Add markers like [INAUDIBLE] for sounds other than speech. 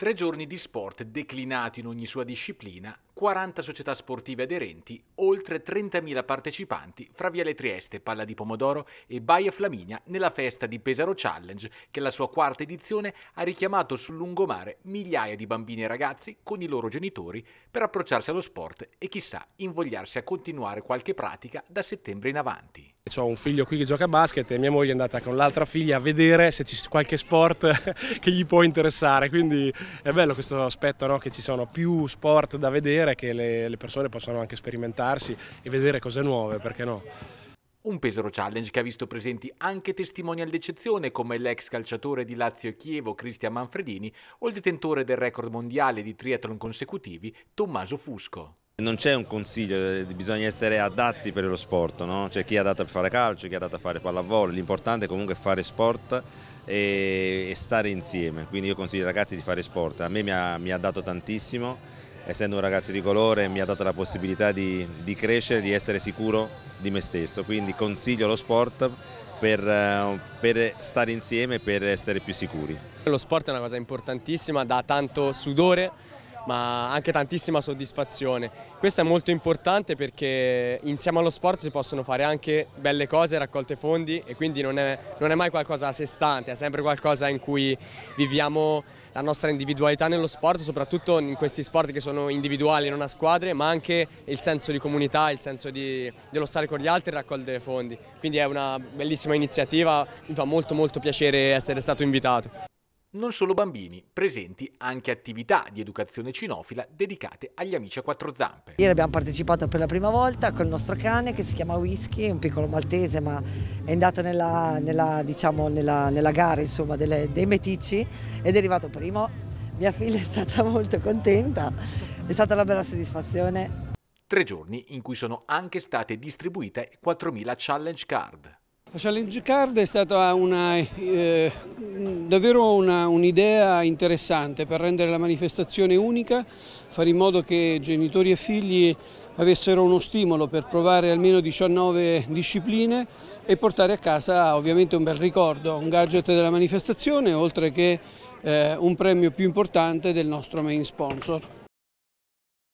Tre giorni di sport declinati in ogni sua disciplina, 40 società sportive aderenti, oltre 30.000 partecipanti fra Viale Trieste, Palla di Pomodoro e Baia Flaminia nella festa di Pesaro Challenge che alla sua quarta edizione ha richiamato sul lungomare migliaia di bambini e ragazzi con i loro genitori per approcciarsi allo sport e chissà invogliarsi a continuare qualche pratica da settembre in avanti ho un figlio qui che gioca a basket e mia moglie è andata con l'altra figlia a vedere se c'è qualche sport [LAUGHS] che gli può interessare, quindi è bello questo aspetto no? che ci sono più sport da vedere, che le, le persone possano anche sperimentarsi e vedere cose nuove, perché no? Un Pesaro Challenge che ha visto presenti anche testimonial d'eccezione come l'ex calciatore di Lazio e Chievo Cristian Manfredini o il detentore del record mondiale di triathlon consecutivi Tommaso Fusco. Non c'è un consiglio, eh, bisogna essere adatti per lo sport, no? c'è cioè, chi è adatto a fare calcio, chi è adatto a fare pallavolo, l'importante è comunque fare sport e, e, stare insieme, quindi io consiglio ai ragazzi di fare sport, a me mi ha, mi ha dato tantissimo, essendo un ragazzo di colore mi ha dato la possibilità di, di crescere, di essere sicuro di me stesso, quindi consiglio lo sport per, eh, per, stare insieme per essere più sicuri. Lo sport è una cosa importantissima, dà tanto sudore, ma anche tantissima soddisfazione. Questo è molto importante perché insieme allo sport si possono fare anche belle cose, raccolte fondi e quindi non è, non è mai qualcosa a sé stante, è sempre qualcosa in cui viviamo la nostra individualità nello sport, soprattutto in questi sport che sono individuali, non a squadre, ma anche il senso di comunità, il senso di, dello stare con gli altri e raccogliere fondi. Quindi è una bellissima iniziativa, mi fa molto molto piacere essere stato invitato non solo bambini, presenti anche attività di educazione cinofila dedicate agli amici a quattro zampe. Ieri abbiamo partecipato per la prima volta col nostro cane che si chiama Whisky, un piccolo maltese ma è andato nella, nella, diciamo, nella, nella gara insomma, delle, dei meticci ed è arrivato primo. Mia figlia è stata [LAUGHS] molto contenta, è stata una bella soddisfazione. Tre giorni in cui sono anche state distribuite 4.000 challenge card. La challenge card è stata una, eh, davvero un'idea un interessante per rendere la manifestazione unica, fare in modo che genitori e figli avessero uno stimolo per provare almeno 19 discipline e portare a casa ovviamente un bel ricordo, un gadget della manifestazione oltre che eh, un premio più importante del nostro main sponsor.